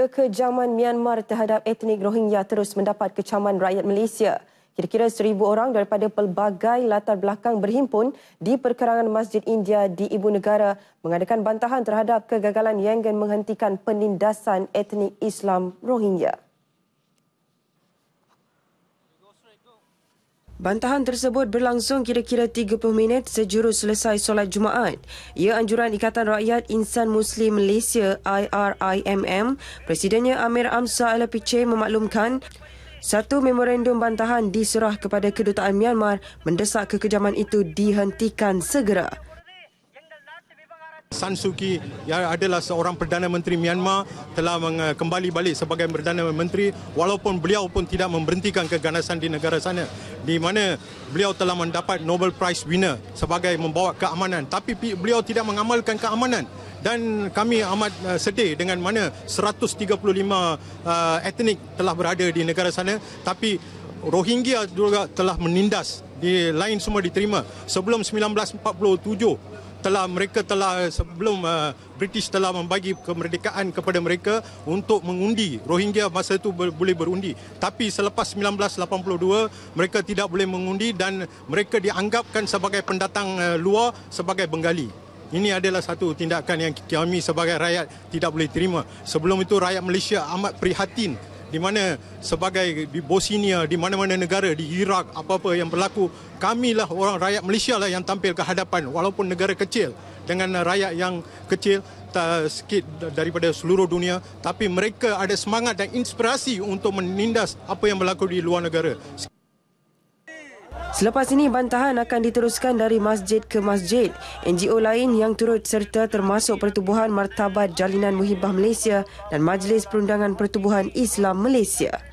Kekejaman Myanmar terhadap etnik Rohingya terus mendapat kecaman rakyat Malaysia. Kira-kira seribu orang daripada pelbagai latar belakang berhimpun di perkerangan Masjid India di Ibu Negara mengadakan bantahan terhadap kegagalan Yangon menghentikan penindasan etnik Islam Rohingya. Bantahan tersebut berlangsung kira-kira 30 minit sejurus selesai solat Jumaat. Ia anjuran Ikatan Rakyat Insan Muslim Malaysia IRIMM, Presidennya Amir Amsa LPC memaklumkan satu memorandum bantahan diserah kepada Kedutaan Myanmar mendesak kekejaman itu dihentikan segera. San Suu Kyi yang adalah seorang Perdana Menteri Myanmar telah kembali balik sebagai Perdana Menteri walaupun beliau pun tidak memberhentikan keganasan di negara sana di mana beliau telah mendapat Nobel Prize winner sebagai membawa keamanan tapi beliau tidak mengamalkan keamanan dan kami amat eh, sedih dengan mana 135 eh, etnik telah berada di negara sana tapi Rohingya juga telah menindas di lain semua diterima sebelum 1947 telah mereka telah eh, sebelum uh, British telah membagi kemerdekaan kepada mereka untuk mengundi Rohingya masa itu ber, boleh berundi tapi selepas 1982 mereka tidak boleh mengundi dan mereka dianggapkan sebagai pendatang uh, luar sebagai Bengali ini adalah satu tindakan yang kami sebagai rakyat tidak boleh terima. Sebelum itu rakyat Malaysia amat prihatin di mana sebagai di Bosnia, di mana-mana negara, di Iraq, apa-apa yang berlaku, kamilah orang rakyat Malaysia lah yang tampil ke hadapan walaupun negara kecil dengan rakyat yang kecil sikit daripada seluruh dunia tapi mereka ada semangat dan inspirasi untuk menindas apa yang berlaku di luar negara. Selepas ini, bantahan akan diteruskan dari masjid ke masjid. NGO lain yang turut serta termasuk Pertubuhan Martabat Jalinan Muhibah Malaysia dan Majlis Perundangan Pertubuhan Islam Malaysia.